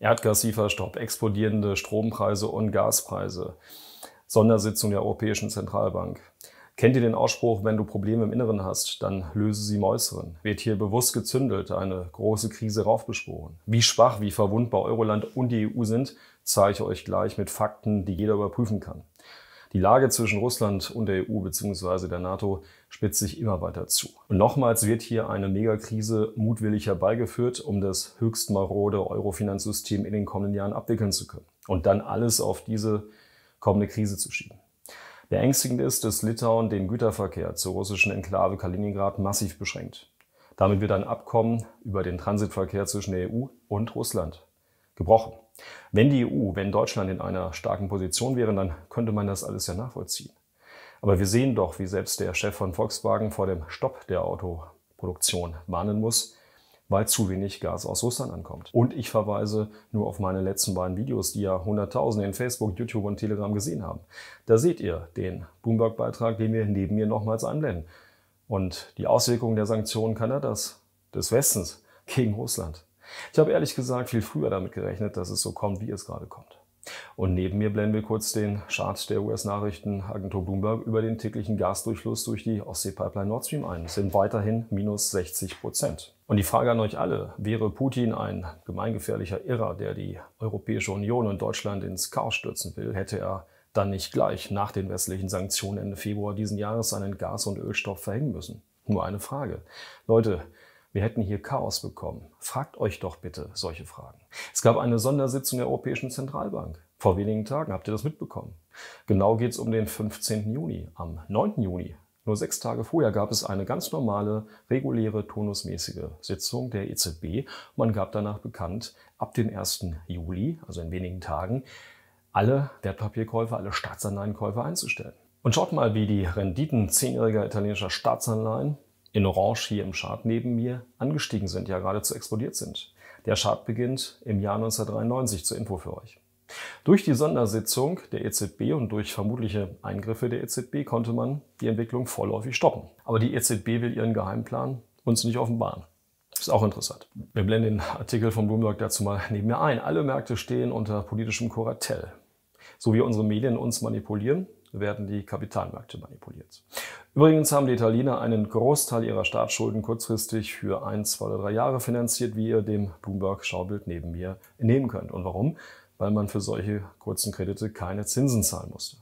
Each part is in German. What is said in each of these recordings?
Erdgaslieferstopp, explodierende Strompreise und Gaspreise, Sondersitzung der Europäischen Zentralbank. Kennt ihr den Ausspruch, wenn du Probleme im Inneren hast, dann löse sie im Äußeren? Wird hier bewusst gezündelt, eine große Krise raufbeschworen? Wie schwach, wie verwundbar Euroland und die EU sind, zeige ich euch gleich mit Fakten, die jeder überprüfen kann. Die Lage zwischen Russland und der EU bzw. der NATO spitzt sich immer weiter zu. Und nochmals wird hier eine Megakrise mutwillig herbeigeführt, um das höchst marode Eurofinanzsystem in den kommenden Jahren abwickeln zu können. Und dann alles auf diese kommende Krise zu schieben. Beängstigend ist, dass Litauen den Güterverkehr zur russischen Enklave Kaliningrad massiv beschränkt. Damit wird ein Abkommen über den Transitverkehr zwischen der EU und Russland gebrochen. Wenn die EU, wenn Deutschland in einer starken Position wäre, dann könnte man das alles ja nachvollziehen. Aber wir sehen doch, wie selbst der Chef von Volkswagen vor dem Stopp der Autoproduktion warnen muss, weil zu wenig Gas aus Russland ankommt. Und ich verweise nur auf meine letzten beiden Videos, die ja Hunderttausende in Facebook, YouTube und Telegram gesehen haben. Da seht ihr den Bloomberg-Beitrag, den wir neben mir nochmals anblenden. Und die Auswirkungen der Sanktionen Kanadas, des Westens gegen Russland. Ich habe ehrlich gesagt viel früher damit gerechnet, dass es so kommt, wie es gerade kommt. Und neben mir blenden wir kurz den Chart der US-Nachrichtenagentur Bloomberg über den täglichen Gasdurchfluss durch die Ostsee-Pipeline Nord Stream ein. Es sind weiterhin minus 60 Prozent. Und die Frage an euch alle, wäre Putin ein gemeingefährlicher Irrer, der die Europäische Union und Deutschland ins Chaos stürzen will, hätte er dann nicht gleich nach den westlichen Sanktionen Ende Februar diesen Jahres seinen Gas- und Ölstopp verhängen müssen? Nur eine Frage. Leute, wir hätten hier Chaos bekommen. Fragt euch doch bitte solche Fragen. Es gab eine Sondersitzung der Europäischen Zentralbank. Vor wenigen Tagen habt ihr das mitbekommen. Genau geht es um den 15. Juni. Am 9. Juni, nur sechs Tage vorher, gab es eine ganz normale, reguläre, turnusmäßige Sitzung der EZB. Man gab danach bekannt, ab dem 1. Juli, also in wenigen Tagen, alle Wertpapierkäufer, alle Staatsanleihenkäufer einzustellen. Und schaut mal, wie die Renditen zehnjähriger italienischer Staatsanleihen in Orange hier im Chart neben mir angestiegen sind, ja geradezu explodiert sind. Der Chart beginnt im Jahr 1993 zur Info für euch. Durch die Sondersitzung der EZB und durch vermutliche Eingriffe der EZB konnte man die Entwicklung vorläufig stoppen. Aber die EZB will ihren Geheimplan uns nicht offenbaren. Ist auch interessant. Wir blenden den Artikel von Bloomberg dazu mal neben mir ein. Alle Märkte stehen unter politischem Kuratell. So wie unsere Medien uns manipulieren, werden die Kapitalmärkte manipuliert. Übrigens haben die Italiener einen Großteil ihrer Staatsschulden kurzfristig für ein, zwei oder drei Jahre finanziert, wie ihr dem Bloomberg-Schaubild neben mir entnehmen könnt. Und warum? Weil man für solche kurzen Kredite keine Zinsen zahlen musste.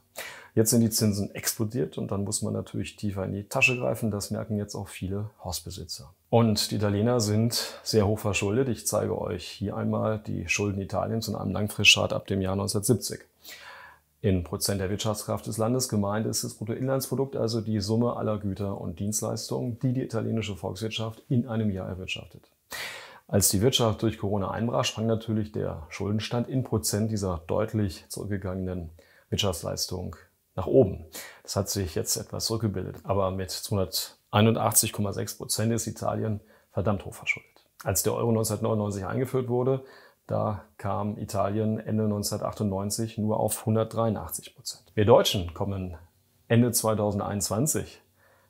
Jetzt sind die Zinsen explodiert und dann muss man natürlich tiefer in die Tasche greifen. Das merken jetzt auch viele Hausbesitzer. Und die Italiener sind sehr hoch verschuldet. Ich zeige euch hier einmal die Schulden Italiens in einem Langfristchart ab dem Jahr 1970 in Prozent der Wirtschaftskraft des Landes gemeint ist das Bruttoinlandsprodukt, also die Summe aller Güter und Dienstleistungen, die die italienische Volkswirtschaft in einem Jahr erwirtschaftet. Als die Wirtschaft durch Corona einbrach, sprang natürlich der Schuldenstand in Prozent dieser deutlich zurückgegangenen Wirtschaftsleistung nach oben. Das hat sich jetzt etwas zurückgebildet, aber mit 281,6 Prozent ist Italien verdammt hoch verschuldet. Als der Euro 1999 eingeführt wurde, da kam Italien Ende 1998 nur auf 183 Prozent. Wir Deutschen kommen Ende 2021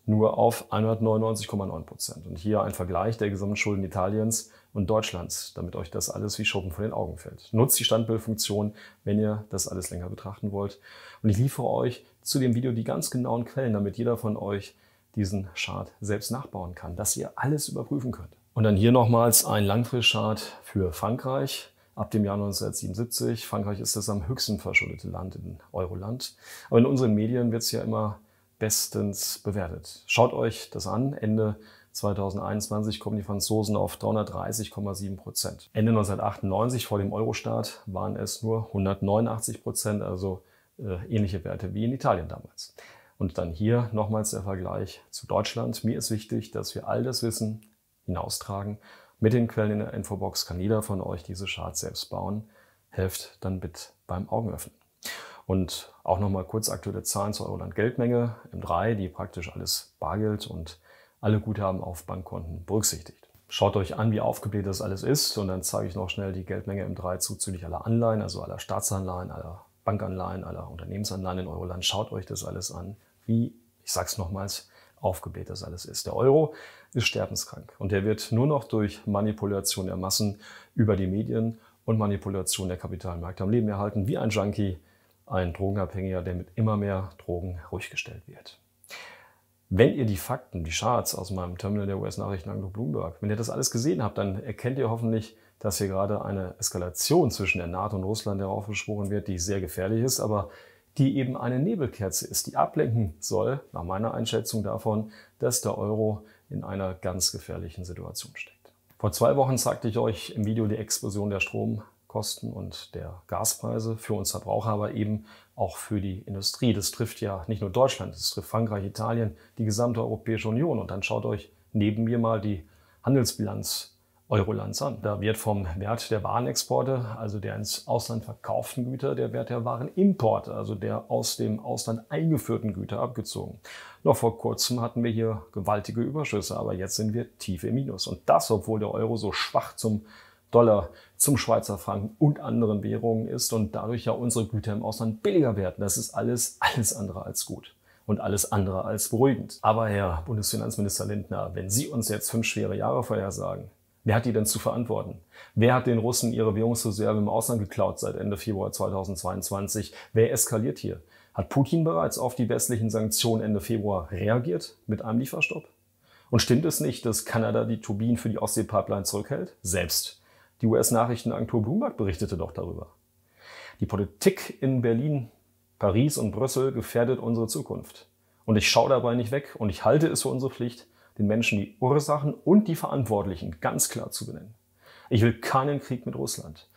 nur auf 199,9 Prozent. Und hier ein Vergleich der Gesamtschulden Italiens und Deutschlands, damit euch das alles wie Schuppen von den Augen fällt. Nutzt die Standbildfunktion, wenn ihr das alles länger betrachten wollt. Und ich liefere euch zu dem Video die ganz genauen Quellen, damit jeder von euch diesen Chart selbst nachbauen kann, dass ihr alles überprüfen könnt. Und dann hier nochmals ein Langfristchart für Frankreich ab dem Jahr 1977. Frankreich ist das am höchsten verschuldete Land in Euroland. Aber in unseren Medien wird es ja immer bestens bewertet. Schaut euch das an. Ende 2021 kommen die Franzosen auf 330,7 Prozent. Ende 1998 vor dem Eurostart waren es nur 189 Prozent, also äh, ähnliche Werte wie in Italien damals. Und dann hier nochmals der Vergleich zu Deutschland. Mir ist wichtig, dass wir all das wissen, hinaustragen. Mit den Quellen in der Infobox kann jeder von euch diese Charts selbst bauen. Helft dann bitte beim Augenöffnen. Und auch nochmal kurz aktuelle Zahlen zur Euroland-Geldmenge M3, die praktisch alles Bargeld und alle Guthaben auf Bankkonten berücksichtigt. Schaut euch an, wie aufgebläht das alles ist und dann zeige ich noch schnell die Geldmenge M3 zuzüglich aller Anleihen, also aller Staatsanleihen, aller Bankanleihen, aller Unternehmensanleihen in Euroland. Schaut euch das alles an, wie, ich sag's nochmals, aufgebläht das alles ist. Der Euro ist sterbenskrank und der wird nur noch durch Manipulation der Massen über die Medien und Manipulation der Kapitalmärkte am Leben erhalten, wie ein Junkie, ein Drogenabhängiger, der mit immer mehr Drogen ruhiggestellt wird. Wenn ihr die Fakten, die Charts aus meinem Terminal der US-Nachrichtenagentur Bloomberg, wenn ihr das alles gesehen habt, dann erkennt ihr hoffentlich, dass hier gerade eine Eskalation zwischen der NATO und Russland heraufbeschworen wird, die sehr gefährlich ist, aber die eben eine Nebelkerze ist, die ablenken soll, nach meiner Einschätzung davon, dass der Euro in einer ganz gefährlichen Situation steckt. Vor zwei Wochen zeigte ich euch im Video die Explosion der Stromkosten und der Gaspreise für uns Verbraucher, aber eben auch für die Industrie. Das trifft ja nicht nur Deutschland, das trifft Frankreich, Italien, die gesamte Europäische Union. Und dann schaut euch neben mir mal die Handelsbilanz Eurolands Da wird vom Wert der Warenexporte, also der ins Ausland verkauften Güter, der Wert der Warenimporte, also der aus dem Ausland eingeführten Güter abgezogen. Noch vor kurzem hatten wir hier gewaltige Überschüsse, aber jetzt sind wir tief im Minus. Und das, obwohl der Euro so schwach zum Dollar, zum Schweizer Franken und anderen Währungen ist und dadurch ja unsere Güter im Ausland billiger werden. Das ist alles, alles andere als gut und alles andere als beruhigend. Aber Herr Bundesfinanzminister Lindner, wenn Sie uns jetzt fünf schwere Jahre vorhersagen, Wer hat die denn zu verantworten? Wer hat den Russen ihre Währungsreserve im Ausland geklaut seit Ende Februar 2022? Wer eskaliert hier? Hat Putin bereits auf die westlichen Sanktionen Ende Februar reagiert mit einem Lieferstopp? Und stimmt es nicht, dass Kanada die Turbinen für die Ostsee-Pipeline zurückhält? Selbst. Die US-Nachrichtenagentur Bloomberg berichtete doch darüber. Die Politik in Berlin, Paris und Brüssel gefährdet unsere Zukunft. Und ich schaue dabei nicht weg und ich halte es für unsere Pflicht, den Menschen die Ursachen und die Verantwortlichen ganz klar zu benennen. Ich will keinen Krieg mit Russland.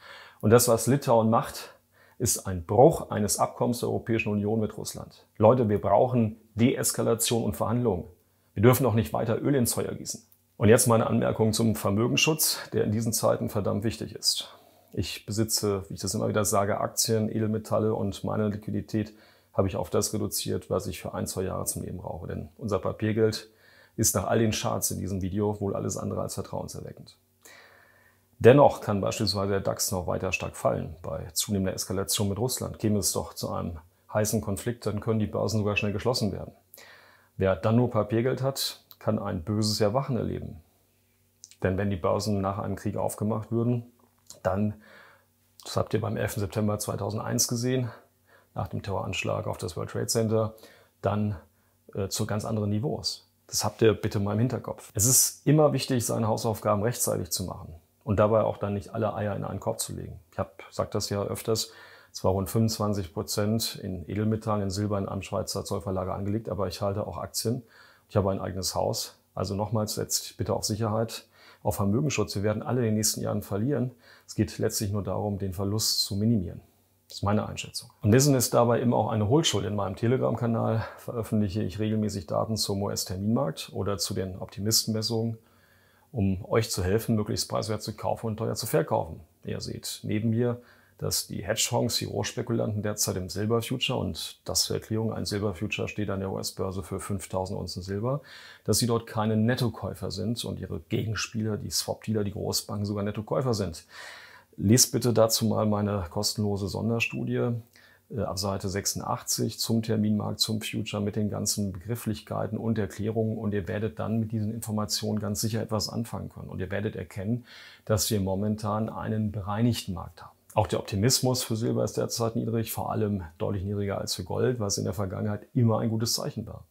Und das, was Litauen macht, ist ein Bruch eines Abkommens der Europäischen Union mit Russland. Leute, wir brauchen Deeskalation und Verhandlungen. Wir dürfen auch nicht weiter Öl ins Feuer gießen. Und jetzt meine Anmerkung zum Vermögensschutz, der in diesen Zeiten verdammt wichtig ist. Ich besitze, wie ich das immer wieder sage, Aktien, Edelmetalle und meine Liquidität habe ich auf das reduziert, was ich für ein, zwei Jahre zum Leben brauche. Denn unser Papiergeld ist nach all den Charts in diesem Video wohl alles andere als vertrauenserweckend. Dennoch kann beispielsweise der DAX noch weiter stark fallen. Bei zunehmender Eskalation mit Russland käme es doch zu einem heißen Konflikt, dann können die Börsen sogar schnell geschlossen werden. Wer dann nur Papiergeld hat, kann ein böses Erwachen erleben. Denn wenn die Börsen nach einem Krieg aufgemacht würden, dann, das habt ihr beim 11. September 2001 gesehen, nach dem Terroranschlag auf das World Trade Center, dann äh, zu ganz anderen Niveaus. Das habt ihr bitte mal im Hinterkopf. Es ist immer wichtig, seine Hausaufgaben rechtzeitig zu machen und dabei auch dann nicht alle Eier in einen Korb zu legen. Ich habe, sagt das ja öfters, zwar rund 25 Prozent in Edelmetallen, in Silber, in einem Schweizer Zollverlager angelegt, aber ich halte auch Aktien. Ich habe ein eigenes Haus. Also nochmals, setzt bitte auf Sicherheit, auf Vermögensschutz. Wir werden alle in den nächsten Jahren verlieren. Es geht letztlich nur darum, den Verlust zu minimieren. Das ist meine Einschätzung. Und Nissen ist dabei eben auch eine Hohlschuld. In meinem Telegram-Kanal veröffentliche ich regelmäßig Daten zum US-Terminmarkt oder zu den Optimistenmessungen, um euch zu helfen, möglichst preiswert zu kaufen und teuer zu verkaufen. Ihr seht neben mir, dass die Hedgefonds, die Rohspekulanten derzeit im Silberfuture und das zur Erklärung, ein Silberfuture steht an der US-Börse für 5000 Unzen Silber, dass sie dort keine Nettokäufer sind und ihre Gegenspieler, die Swap-Dealer, die Großbanken sogar Nettokäufer sind. Lest bitte dazu mal meine kostenlose Sonderstudie äh, ab Seite 86 zum Terminmarkt, zum Future mit den ganzen Begrifflichkeiten und Erklärungen und ihr werdet dann mit diesen Informationen ganz sicher etwas anfangen können und ihr werdet erkennen, dass wir momentan einen bereinigten Markt haben. Auch der Optimismus für Silber ist derzeit niedrig, vor allem deutlich niedriger als für Gold, was in der Vergangenheit immer ein gutes Zeichen war.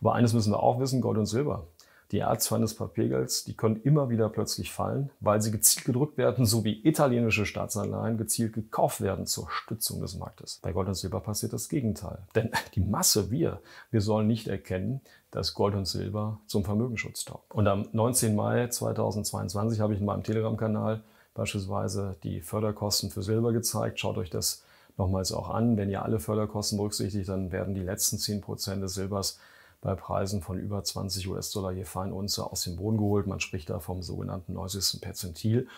Aber eines müssen wir auch wissen, Gold und Silber die R2 des Papiergelds, die können immer wieder plötzlich fallen, weil sie gezielt gedrückt werden, so wie italienische Staatsanleihen gezielt gekauft werden zur Stützung des Marktes. Bei Gold und Silber passiert das Gegenteil. Denn die Masse, wir, wir sollen nicht erkennen, dass Gold und Silber zum Vermögensschutz taugen. Und am 19. Mai 2022 habe ich in meinem Telegram-Kanal beispielsweise die Förderkosten für Silber gezeigt. Schaut euch das nochmals auch an. Wenn ihr alle Förderkosten berücksichtigt, dann werden die letzten 10% des Silbers bei Preisen von über 20 US-Dollar je Feinunze aus dem Boden geholt. Man spricht da vom sogenannten neuesten Perzentil.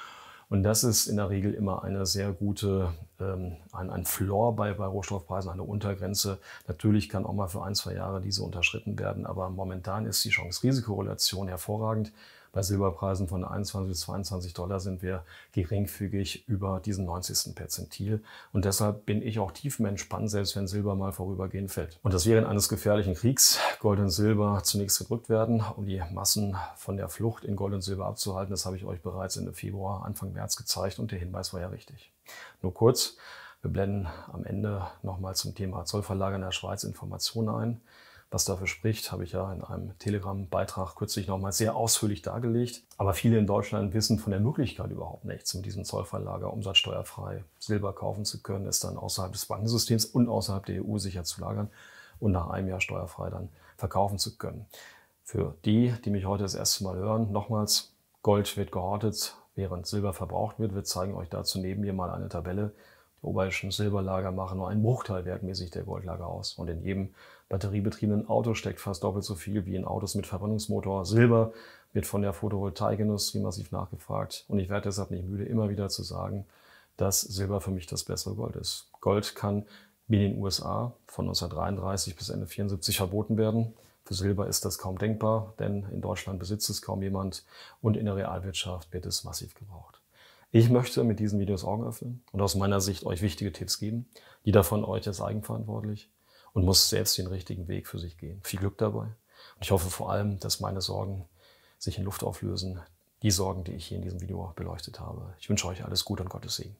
Und das ist in der Regel immer eine sehr gute, ähm, ein, ein Floor bei, bei Rohstoffpreisen, eine Untergrenze. Natürlich kann auch mal für ein, zwei Jahre diese unterschritten werden, aber momentan ist die Chance-Risikorelation hervorragend. Bei Silberpreisen von 21 bis 22 Dollar sind wir geringfügig über diesen 90. Perzentil. Und deshalb bin ich auch tiefenentspannt, selbst wenn Silber mal vorübergehend fällt. Und das während eines gefährlichen Kriegs Gold und Silber zunächst gedrückt werden, um die Massen von der Flucht in Gold und Silber abzuhalten. Das habe ich euch bereits Ende Februar, Anfang März gezeigt und der Hinweis war ja richtig. Nur kurz. Wir blenden am Ende nochmal zum Thema Zollverlage in der Schweiz Informationen ein. Was dafür spricht, habe ich ja in einem Telegram-Beitrag kürzlich nochmal sehr ausführlich dargelegt. Aber viele in Deutschland wissen von der Möglichkeit überhaupt nichts, mit diesem Zollverlager umsatzsteuerfrei Silber kaufen zu können, es dann außerhalb des Bankensystems und außerhalb der EU sicher zu lagern und nach einem Jahr steuerfrei dann verkaufen zu können. Für die, die mich heute das erste Mal hören, nochmals, Gold wird gehortet, während Silber verbraucht wird. Wir zeigen euch dazu neben mir mal eine Tabelle, die Oberischen Silberlager machen nur einen Bruchteil wertmäßig der Goldlager aus. Und in jedem batteriebetriebenen Auto steckt fast doppelt so viel wie in Autos mit Verbrennungsmotor. Silber wird von der Photovoltaikindustrie massiv nachgefragt. Und ich werde deshalb nicht müde, immer wieder zu sagen, dass Silber für mich das bessere Gold ist. Gold kann wie in den USA von 1933 bis Ende 74 verboten werden. Für Silber ist das kaum denkbar, denn in Deutschland besitzt es kaum jemand und in der Realwirtschaft wird es massiv gebraucht. Ich möchte mit diesen Videos Augen öffnen und aus meiner Sicht euch wichtige Tipps geben. Jeder von euch ist eigenverantwortlich und muss selbst den richtigen Weg für sich gehen. Viel Glück dabei. Und ich hoffe vor allem, dass meine Sorgen sich in Luft auflösen. Die Sorgen, die ich hier in diesem Video beleuchtet habe. Ich wünsche euch alles Gute und Gottes Segen.